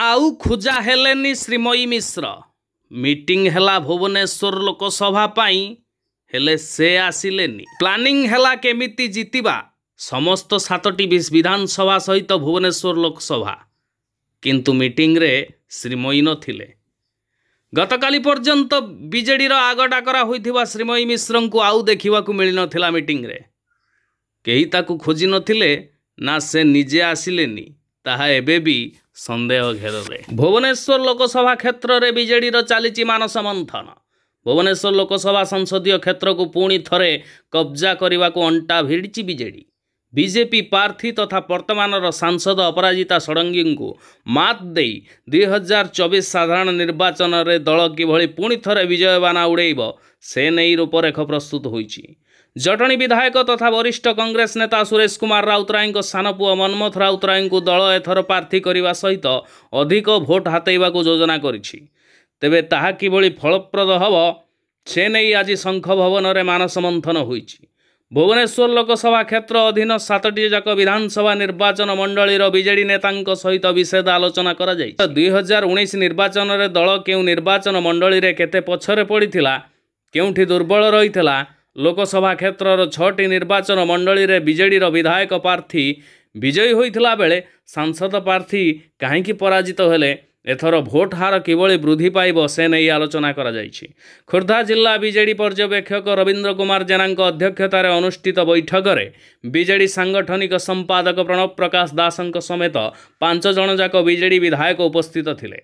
ଆଉ ଖୋଜା ହେଲେନି ଶ୍ରୀମୟୀ ମିଶ୍ର ମିଟିଂ ହେଲା ଭୁବନେଶ୍ୱର ଲୋକସଭା ପାଇଁ ହେଲେ ସେ ଆସିଲେନି ପ୍ଲାନିଂ ହେଲା କେମିତି ଜିତିବା ସମସ୍ତ ସାତଟି ବିଧାନସଭା ସହିତ ଭୁବନେଶ୍ୱର ଲୋକସଭା କିନ୍ତୁ ମିଟିଂରେ ଶ୍ରୀମୟୀ ନଥିଲେ ଗତକାଲି ପର୍ଯ୍ୟନ୍ତ ବିଜେଡ଼ିର ଆଗଡ଼ାକରା ହୋଇଥିବା ଶ୍ରୀମୟୀ ମିଶ୍ରଙ୍କୁ ଆଉ ଦେଖିବାକୁ ମିଳିନଥିଲା ମିଟିଂରେ କେହି ତାକୁ ଖୋଜିନଥିଲେ ନା ସେ ନିଜେ ଆସିଲେନି ତାହା ଏବେ ବି ସନ୍ଦେହ ଘେରରେ ଭୁବନେଶ୍ୱର ଲୋକସଭା କ୍ଷେତ୍ରରେ ବିଜେଡ଼ିର ଚାଲିଛି ମାନସ ମନ୍ଥନ ଭୁବନେଶ୍ୱର ଲୋକସଭା ସଂସଦୀୟ କ୍ଷେତ୍ରକୁ ପୁଣି ଥରେ କବ୍ଜା କରିବାକୁ ଅଣ୍ଟା ଭିଡ଼ିଛି ବିଜେଡ଼ି ବିଜେପି ପ୍ରାର୍ଥୀ ତଥା ବର୍ତ୍ତମାନର ସାଂସଦ ଅପରାଜିତା ଷଡ଼ଙ୍ଗୀଙ୍କୁ ମାତ୍ ଦେଇ ଦୁଇ ହଜାର ଚବିଶ ସାଧାରଣ ନିର୍ବାଚନରେ ଦଳ କିଭଳି ପୁଣି ଥରେ ବିଜୟବାନା ଉଡ଼େଇବ ସେ ନେଇ ରୂପରେଖ ପ୍ରସ୍ତୁତ ହୋଇଛି ଜଟଣୀ ବିଧାୟକ ତଥା ବରିଷ୍ଠ କଂଗ୍ରେସ ନେତା ସୁରେଶ କୁମାର ରାଉତରାୟଙ୍କ ସାନ ପୁଅ ମନ୍ମଥ ରାଉତରାୟଙ୍କୁ ଦଳ ଏଥର ପ୍ରାର୍ଥୀ କରିବା ସହିତ ଅଧିକ ଭୋଟ୍ ହାତେଇବାକୁ ଯୋଜନା କରିଛି ତେବେ ତାହା କିଭଳି ଫଳପ୍ରଦ ହେବ ସେ ନେଇ ଆଜି ଶଙ୍ଖ ଭବନରେ ମାନସ ମନ୍ଥନ ହୋଇଛି ଭୁବନେଶ୍ୱର ଲୋକସଭା କ୍ଷେତ୍ର ଅଧୀନ ସାତଟି ଯାକ ବିଧାନସଭା ନିର୍ବାଚନ ମଣ୍ଡଳୀର ବିଜେଡ଼ି ନେତାଙ୍କ ସହିତ ବିଶେଷ ଆଲୋଚନା କରାଯାଇଛି ଦୁଇହଜାର ଉଣେଇଶ ନିର୍ବାଚନରେ ଦଳ କେଉଁ ନିର୍ବାଚନ ମଣ୍ଡଳୀରେ କେତେ ପଛରେ ପଡ଼ିଥିଲା କେଉଁଠି ଦୁର୍ବଳ ରହିଥିଲା ଲୋକସଭା କ୍ଷେତ୍ରର ଛଅଟି ନିର୍ବାଚନ ମଣ୍ଡଳୀରେ ବିଜେଡ଼ିର ବିଧାୟକ ପ୍ରାର୍ଥୀ ବିଜୟୀ ହୋଇଥିଲା ବେଳେ ସାଂସଦ ପ୍ରାର୍ଥୀ କାହିଁକି ପରାଜିତ ହେଲେ ଏଥର ଭୋଟ୍ ହାର କିଭଳି ବୃଦ୍ଧି ପାଇବ ସେ ନେଇ ଆଲୋଚନା କରାଯାଇଛି ଖୋର୍ଦ୍ଧା ଜିଲ୍ଲା ବିଜେଡ଼ି ପର୍ଯ୍ୟବେକ୍ଷକ ରବୀନ୍ଦ୍ର କୁମାର ଜେନାଙ୍କ ଅଧ୍ୟକ୍ଷତାରେ ଅନୁଷ୍ଠିତ ବୈଠକରେ ବିଜେଡ଼ି ସାଂଗଠନିକ ସମ୍ପାଦକ ପ୍ରଣବ ପ୍ରକାଶ ଦାସଙ୍କ ସମେତ ପାଞ୍ଚ ଜଣ ଯାକ ବିଜେଡ଼ି ବିଧାୟକ ଉପସ୍ଥିତ ଥିଲେ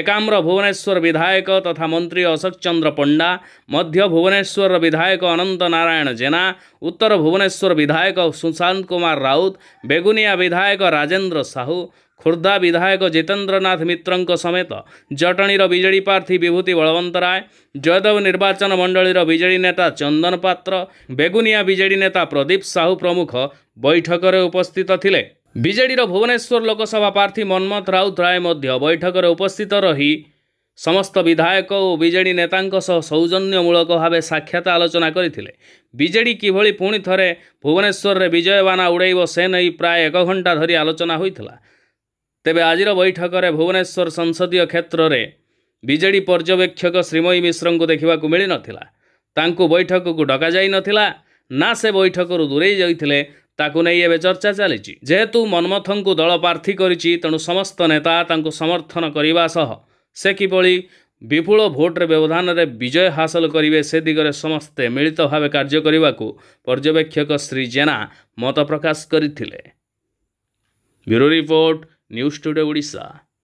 ଏକାମ୍ର ଭୁବନେଶ୍ୱର ବିଧାୟକ ତଥା ମନ୍ତ୍ରୀ ଅଶୋକ ଚନ୍ଦ୍ର ପଣ୍ଡା ମଧ୍ୟ ଭୁବନେଶ୍ୱରର ବିଧାୟକ ଅନନ୍ତ ନାରାୟଣ ଜେନା ଉତ୍ତର ଭୁବନେଶ୍ୱର ବିଧାୟକ ସୁଶାନ୍ତ କୁମାର ରାଉତ ବେଗୁନିଆ ବିଧାୟକ ରାଜେନ୍ଦ୍ର ସାହୁ ଖୋର୍ଦ୍ଧା ବିଧାୟକ ଜିତେନ୍ଦ୍ରନାଥ ମିତ୍ରଙ୍କ ସମେତ ଜଟଣୀର ବିଜେଡ଼ି ପ୍ରାର୍ଥୀ ବିଭୂତି ବଳବନ୍ତ ରାୟ ଜୟଦେବ ନିର୍ବାଚନ ମଣ୍ଡଳୀର ବିଜେଡ଼ି ନେତା ଚନ୍ଦନ ପାତ୍ର ବେଗୁନିଆ ବିଜେଡ଼ି ନେତା ପ୍ରଦୀପ ସାହୁ ପ୍ରମୁଖ ବୈଠକରେ ଉପସ୍ଥିତ ଥିଲେ ବିଜେଡ଼ିର ଭୁବନେଶ୍ୱର ଲୋକସଭା ପ୍ରାର୍ଥୀ ମନ୍ମଥ ରାଉତରାୟ ମଧ୍ୟ ବୈଠକରେ ଉପସ୍ଥିତ ରହି ସମସ୍ତ ବିଧାୟକ ଓ ବିଜେଡ଼ି ନେତାଙ୍କ ସହ ସୌଜନ୍ୟମୂଳକ ଭାବେ ସାକ୍ଷାତ ଆଲୋଚନା କରିଥିଲେ ବିଜେଡ଼ି କିଭଳି ପୁଣି ଥରେ ଭୁବନେଶ୍ୱରରେ ବିଜୟବାନା ଉଡ଼ାଇବ ସେ ନେଇ ପ୍ରାୟ ଏକ ଘଣ୍ଟା ଧରି ଆଲୋଚନା ହୋଇଥିଲା ତେବେ ଆଜିର ବୈଠକରେ ଭୁବନେଶ୍ୱର ସଂସଦୀୟ କ୍ଷେତ୍ରରେ ବିଜେଡ଼ି ପର୍ଯ୍ୟବେକ୍ଷକ ଶ୍ରୀମୟୀ ମିଶ୍ରଙ୍କୁ ଦେଖିବାକୁ ମିଳିନଥିଲା ତାଙ୍କୁ ବୈଠକକୁ ଡକାଯାଇନଥିଲା ନା ସେ ବୈଠକରୁ ଦୂରେଇ ଯାଇଥିଲେ ତାକୁ ନେଇ ଏବେ ଚର୍ଚ୍ଚା ଚାଲିଛି ଯେହେତୁ ମନ୍ମଥଙ୍କୁ ଦଳ ପ୍ରାର୍ଥୀ କରିଛି ତେଣୁ ସମସ୍ତ ନେତା ତାଙ୍କୁ ସମର୍ଥନ କରିବା ସହ ସେ କିଭଳି ବିପୁଳ ଭୋଟ୍ରେ ବ୍ୟବଧାନରେ ବିଜୟ ହାସଲ କରିବେ ସେ ଦିଗରେ ସମସ୍ତେ ମିଳିତ ଭାବେ କାର୍ଯ୍ୟ କରିବାକୁ ପର୍ଯ୍ୟବେକ୍ଷକ ଶ୍ରୀ ଜେନା ମତ ପ୍ରକାଶ କରିଥିଲେ bureau report news studio Odisha